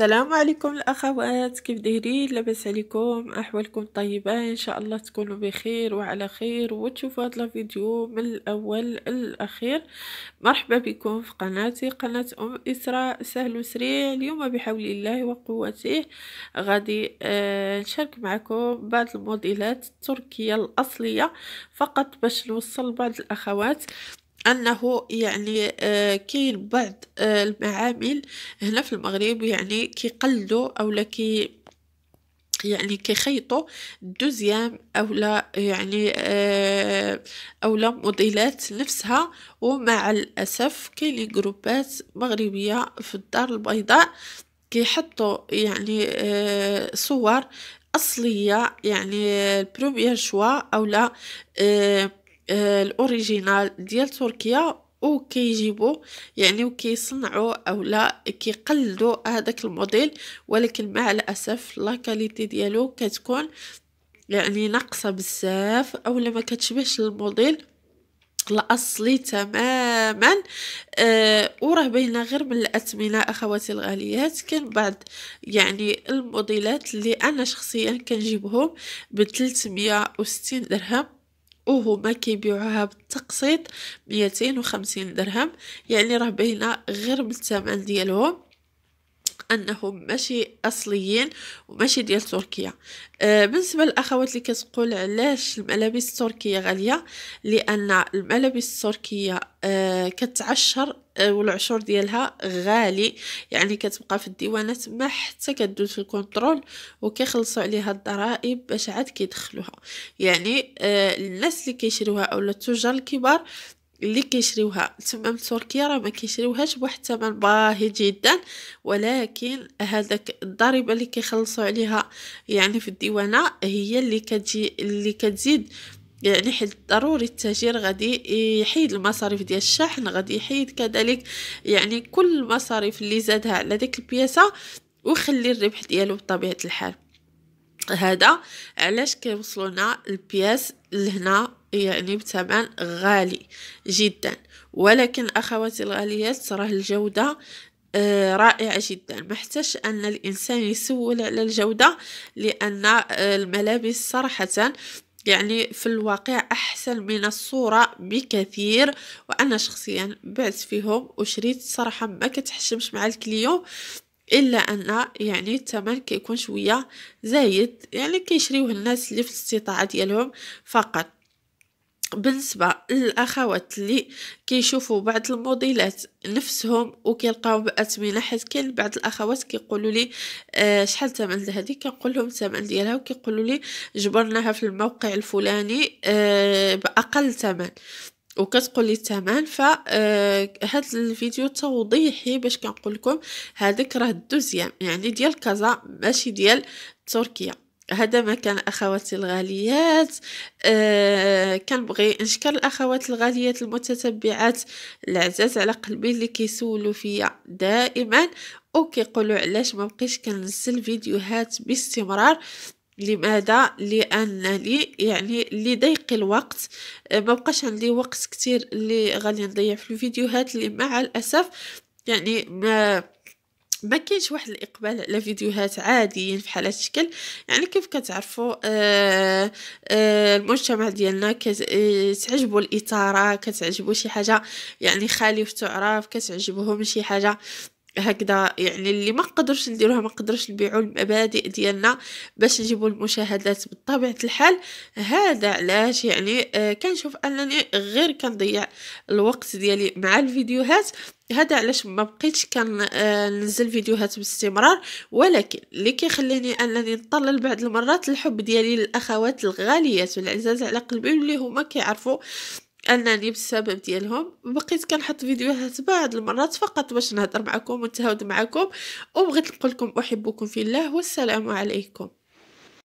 السلام عليكم الاخوات كيف دايرين لاباس عليكم احوالكم طيبه ان شاء الله تكونوا بخير وعلى خير وتشوفوا هذا الفيديو من الاول للاخير مرحبا بكم في قناتي قناه ام اسراء سهل وسريع اليوم بحول الله وقوته غادي آه، نشارك معكم بعض الموديلات التركيه الاصليه فقط باش نوصل بعض الاخوات أنه يعني آه، كاين بعض آه، المعامل هنا في المغرب يعني كيقلدوا أو كي يعني كيخيطوا دوزيام اولا يعني آه، اولا موديلات نفسها ومع الاسف كاين جروبات مغربيه في الدار البيضاء كيحطوا يعني صور اصليه يعني البروميير شوا اولا آه، الاوريجينال ديال تركيا وكيجيبو يعني وكيصنعو او لا كيقلدو هذاك الموديل ولكن مع الاسف لا كاليتي ديالو كتكون يعني ناقصه بزاف او لما كتشبهش الموديل الاصلي تماما أه وراه باينه غير من الاثمنه اخواتي الغاليات كاين بعض يعني الموديلات اللي انا شخصيا كنجيبهم ب 360 درهم وهما كيبيعوها بالتقسيط ميتين درهم يعني راه باينه غير بالثمن ديالهم انهم ماشي اصليين وماشي ديال تركيا أه، بالنسبه للاخوات اللي كتقول علاش الملابس التركيه غاليه لان الملابس التركيه أه، كتعشر أه، والعشور ديالها غالي يعني كتبقى في الديوانات ما حتى كدوز في الكونترول وكيخلصوا عليها الضرائب باش عاد كيدخلوها يعني الناس اللي كيشروها اولا التجار الكبار اللي كيشريوها تمام تركيا راه ما كيشريوهاش بواحد الثمن باهي جدا ولكن هذاك الضريبه اللي كيخلصوا عليها يعني في الديوانه هي اللي كتجي اللي كتزيد يعني حيت ضروري التاجر غادي يحيد المصاريف ديال الشحن غادي يحيد كذلك يعني كل المصاريف اللي زادها على ديك البياسه ويخلي الربح ديالو بطبيعه الحال هذا علاش كيوصلونا البياس لهنا يعني بثمن غالي جدا ولكن أخواتي الغاليات راه الجودة آه، رائعة جدا ما احتاج أن الإنسان يسول على الجودة لأن آه، الملابس صراحة يعني في الواقع أحسن من الصورة بكثير وأنا شخصيا بعت فيهم وشريت صراحة ما كتحشمش مع الكليو الا ان يعني الثمن كيكون شويه زايد يعني كيشريوه الناس اللي في الاستطاعه ديالهم فقط بالنسبة للأخوات اللي كيشوفوا بعض الموديلات نفسهم وكيلقاو بأثمنة حيت كاين بعض الأخوات كيقولوا لي آه شحال الثمن هذه كنقول لهم الثمن ديالها وكيقولوا لي جبرناها في الموقع الفلاني آه بأقل ثمن وكتقول لي الثمن فهاد آه، الفيديو توضيحي باش كنقول لكم هذاك راه الدوزيام يعني ديال كازا ماشي ديال تركيا هذا ما كان اخواتي الغاليات أه كنبغي نشكر الاخوات الغاليات المتتبعات العزاز على قلبي اللي كيسولوا فيا دائما وكيقولوا علاش ما بقيش كنزل فيديوهات باستمرار لماذا لانني يعني اللي ضيق الوقت آه، ما بقاش عندي وقت كثير اللي غادي نضيع في الفيديوهات اللي مع الاسف يعني ما ما كاينش واحد الاقبال على فيديوهات عاديين في هذا الشكل يعني كيف كتعرفوا آه آه المجتمع ديالنا كتعجبو آه، الاثاره كتعجبو شي حاجه يعني خالي وتعرف كتعجبهم شي حاجه هكذا يعني اللي ما قدرش نديروها ما قدرش نبيعوا المبادئ ديالنا باش نجيبوا المشاهدات بطبيعه الحال هذا علاش يعني آه كنشوف انني غير كنضيع الوقت ديالي مع الفيديوهات هذا علاش ما بقيتش كنزل آه، فيديوهات باستمرار ولكن اللي كيخليني انني نطلل بعض المرات الحب ديالي للاخوات الغاليات والعزاز على قلبي واللي هما كيعرفوا انني بسبب ديالهم بقيت كنحط فيديوهات بعض المرات فقط باش نهضر معكم ونتهاود معكم وبغيت نقول لكم احبكم في الله والسلام عليكم